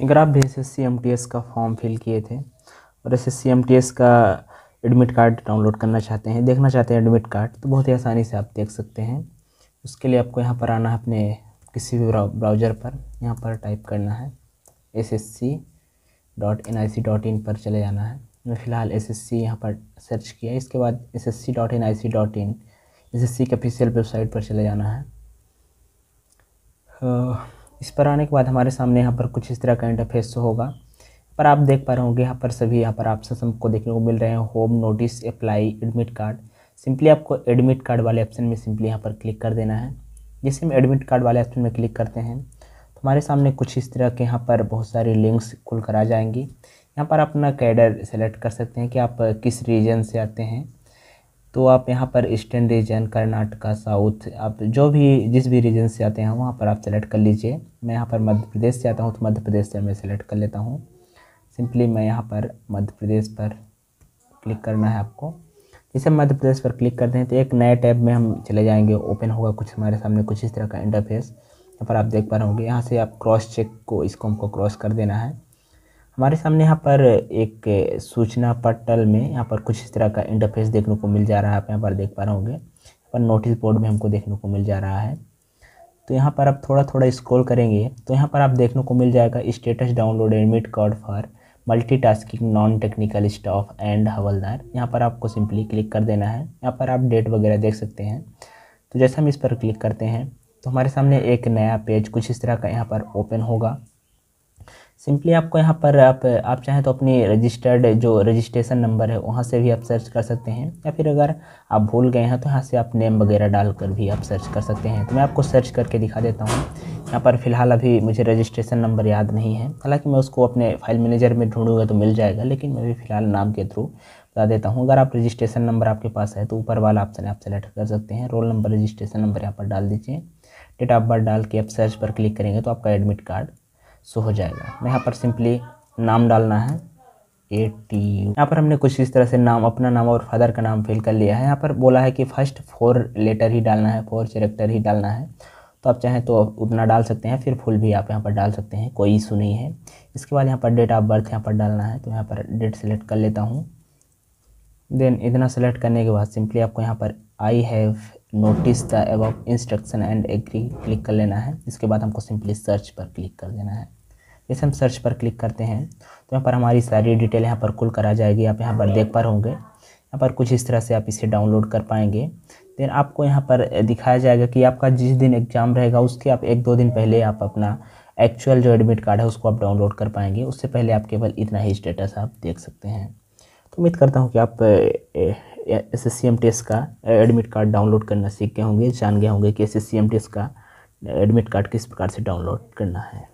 अगर आप भी S S C M T S का फॉर्म फिल किए थे और S S C M T S का एडमिट कार्ड डाउनलोड करना चाहते हैं देखना चाहते हैं एडमिट कार्ड तो बहुत ही आसानी से आप देख सकते हैं उसके लिए आपको यहाँ पर आना है अपने किसी भी ब्राउज़र पर यहाँ पर टाइप करना है S S C dot N I C dot in पर चले जाना है मैं फ़िलहाल एस एस सी यहाँ पर सर्च किया इसके बाद S S C dot N I C dot in S S C के ऑफिशियल वेबसाइट पर चले जाना है इस पर आने के बाद हमारे सामने यहाँ पर कुछ इस तरह का इंटरफेस होगा पर आप देख पा रहे होंगे यहाँ पर सभी यहाँ पर ऑप्शन हमको देखने को मिल रहे हैं home notice apply admit card simply आपको एडमिट कार्ड वाले ऑप्शन में सिंपली यहाँ पर क्लिक कर देना है जैसे हम एडमिट कार्ड वाले ऑप्शन में क्लिक करते हैं तो हमारे सामने कुछ इस तरह के यहाँ पर बहुत सारे लिंक्स खुल कर आ जाएंगी यहाँ पर अपना कैडर सेलेक्ट कर सकते हैं कि आप किस रीजन से आते हैं तो आप यहाँ पर ईस्टर्न रीजन कर्नाटका साउथ आप जो भी जिस भी रीजन से आते हैं वहाँ पर आप सेलेक्ट कर लीजिए मैं यहाँ पर मध्य प्रदेश से आता हूँ तो मध्य प्रदेश से मैं सेलेक्ट कर लेता हूँ सिंपली मैं यहाँ पर मध्य प्रदेश पर क्लिक करना है आपको जैसे मध्य प्रदेश पर क्लिक करते हैं तो एक नए टैब में हम चले जाएंगे ओपन होगा कुछ हमारे सामने कुछ इस तरह का इंटरफेस यहाँ पर आप देख पा रहे होंगे यहाँ से आप क्रॉस चेक को इसको हमको क्रॉस कर देना है हमारे सामने यहाँ पर एक सूचना पटल में यहाँ पर कुछ इस तरह का इंटरफेस देखने को मिल जा रहा है आप यहाँ पर देख पा रहे होंगे पर नोटिस बोर्ड में हमको देखने को मिल जा रहा है तो यहाँ पर आप थोड़ा थोड़ा स्क्रॉल करेंगे तो यहाँ पर आप देखने को मिल जाएगा status download admit card for multitasking non technical staff and हवलदार यहाँ पर आपको सिंपली क्लिक कर देना है यहाँ पर आप डेट वगैरह देख सकते हैं तो जैसे हम इस पर क्लिक करते हैं तो हमारे सामने एक नया पेज कुछ इस तरह का यहाँ पर ओपन होगा सिंपली आपको यहाँ पर आप आप चाहें तो अपनी रजिस्टर्ड जो रजिस्ट्रेशन नंबर है वहाँ से भी आप सर्च कर सकते हैं या फिर अगर आप भूल गए हैं तो यहाँ से आप नेम वगैरह डालकर भी आप सर्च कर सकते हैं तो मैं आपको सर्च करके दिखा देता हूँ यहाँ पर फ़िलहाल अभी मुझे रजिस्ट्रेशन नंबर याद नहीं है हालाँकि मैं उसको अपने फाइल मैनेजर में ढूँढूँगा तो मिल जाएगा लेकिन मैं भी फ़िलहाल नाम के थ्रू बता देता हूँ अगर आप रजिस्ट्रेशन नंबर आपके पास है तो ऊपर वाला ऑप्शन आप सेलेक्ट कर सकते हैं रोल नंबर रजिस्ट्रेशन नंबर यहाँ पर डाल दीजिए डेट ऑफ बर्थ डाल के आप सर्च पर क्लिक करेंगे तो आपका एडमिट कार्ड सो हो जाएगा यहाँ पर सिंपली नाम डालना है ए टी यू यहाँ पर हमने कुछ इस तरह से नाम अपना नाम और फादर का नाम फिल कर लिया है यहाँ पर बोला है कि फर्स्ट फोर लेटर ही डालना है फोर चैरेक्टर ही डालना है तो आप चाहें तो उतना डाल सकते हैं फिर फुल भी आप यहाँ पर डाल सकते हैं कोई इशू नहीं है इसके बाद यहाँ पर डेट ऑफ बर्थ यहाँ पर डालना है तो यहाँ पर डेट सेलेक्ट कर लेता हूँ देन इतना सेलेक्ट करने के बाद सिंपली आपको यहाँ पर I have notice the above instruction and agree click कर लेना है इसके बाद हमको सिंपली सर्च पर क्लिक कर देना है जैसे हम सर्च पर क्लिक करते हैं तो यहाँ पर हमारी सारी डिटेल यहाँ पर कुल करा जाएगी आप यहाँ पर देख पा होंगे यहाँ पर कुछ इस तरह से आप इसे डाउनलोड कर पाएंगे देन आपको यहाँ पर दिखाया जाएगा कि आपका जिस दिन एग्ज़ाम रहेगा उसके आप एक दो दिन पहले आप अपना एक्चुअल जो एडमिट कार्ड है उसको आप डाउनलोड कर पाएंगे उससे पहले आप केवल इतना ही स्टेटस आप देख सकते हैं तो उम्मीद करता हूँ कि आप एस एस टेस्ट का एडमिट कार्ड डाउनलोड करना सीख गए होंगे जान गए होंगे कि एस एस टेस्ट का एडमिट कार्ड किस प्रकार से डाउनलोड करना है